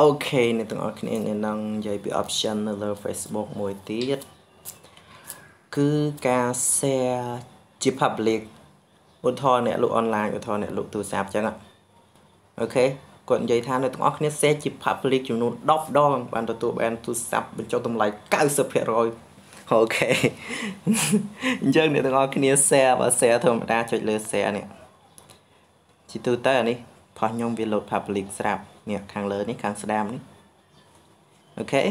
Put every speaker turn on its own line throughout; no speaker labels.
អូខេអ្នកទាំងអស់គ្នានឹងនិយាយពី option នៅលើ Facebook មួយទៀតគឺការ share ជា public ឧទាហរណ៍អ្នកលក់អនឡាញឧទាហរណ៍អ្នកលក់ទូរស័ព្ទចឹងអូខេគាត់និយាយថានៅទាំងអស់គ្នា share ជា public ចំនួន10ដងបានទទួលបានទូរស័ព្ទបញ្ចុះតម្លៃ90%អូខេអញ្ចឹងអ្នកទាំងអស់គ្នា share បើ share ធម្មតាចុចលើ share នេះជាទូទៅអានេះផុសខ្ញុំវា load public ស្រាប់នេះខាងលើនេះខាងស្ដាមនេះអូខេ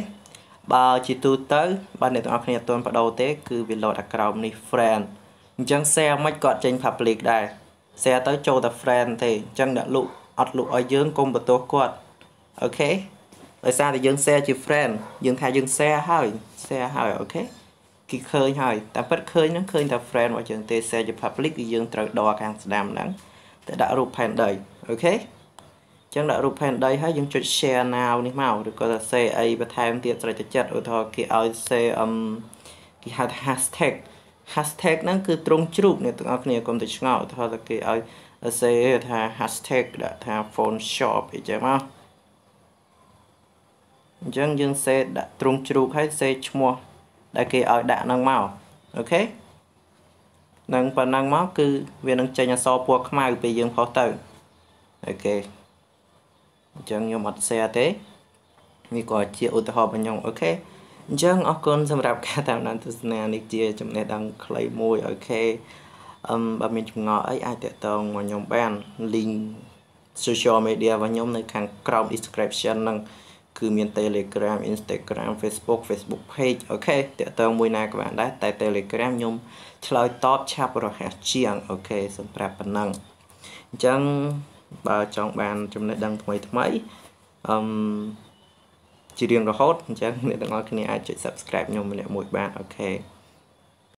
បើជាទូទៅបើអ្នកទាំងអស់គ្នាអត់ទាន់បដូរទេ គឺវាលោតអាក្រោមនេះ friend អញ្ចឹង share មិនក៏ចេញ public ដែរ share ទៅចូលតែ friend ទេអញ្ចឹងអ្នកលក់អត់លក់ឲ្យយើងកុំបន្ទោសគាត់អូខេដោយសារតែយើង share ជា friend យើងថាយើង share ហើយ share ហើយអូខេគេឃើញហើយតែប៉ិតឃើញហ្នឹងឃើញតែ friend របស់យើងទេ share ជា public គឺយើងត្រូវដកខាងស្ដាំហ្នឹងទៅដាក់រូបផែនដីអូខេចឹងដាក់រូបផែនដីហើយយើងចុច share now នេះមកឬក៏ថា share អីបន្ថែមទៀតស្រេចទៅចិត្តឧទាហរណ៍គេឲ្យ share អឹមគេហៅថា hashtag hashtag ហ្នឹងគឺត្រង់ជ្រូកអ្នកទាំងអស់គ្នាកុំទៅឆ្ងល់ឧទាហរណ៍ថាគេឲ្យ share ថា hashtag ដាក់ថា phone shop អីចឹងមកអញ្ចឹងយើង share ដាក់ត្រង់ជ្រូកហើយ share ឈ្មោះដែលគេឲ្យដាក់ហ្នឹងមកអូខេនឹងប៉ុណ្ណឹងមកគឺវានឹងចេញអក្សរពណ៌ខ្មៅពេលយើងផុសទៅអូខេអញ្ចឹងខ្ញុំអត់ share ទេនេះក៏ជាឧទាហរណ៍របស់ខ្ញុំអូខេអញ្ចឹងអរគុណសម្រាប់ការតាមដានទស្សនានេះជាចំណេះដឹងខ្លីមួយអូខេអឹមបើមានចម្ងល់អីអាចតាក់ទងមកខ្ញុំបាន link social media របស់ខ្ញុំនៅខាងក្រោម description ហ្នឹងគឺមាន Telegram Instagram Facebook Facebook page អូខេតាក់ទងមួយណាក៏បានដែរតែ Telegram ខ្ញុំឆ្លើយតបឆាប់រហ័សជាងអូខេសម្រាប់ប៉ុណ្ណឹងអញ្ចឹងបើចង់បានចំណេះដឹងថ្មីថ្មីអឹមជារៀងរហូតអញ្ចឹងអ្នកទាំងអស់គ្នាអាចចុច Subscribe ខ្ញុំម្នាក់មួយបានអូខេ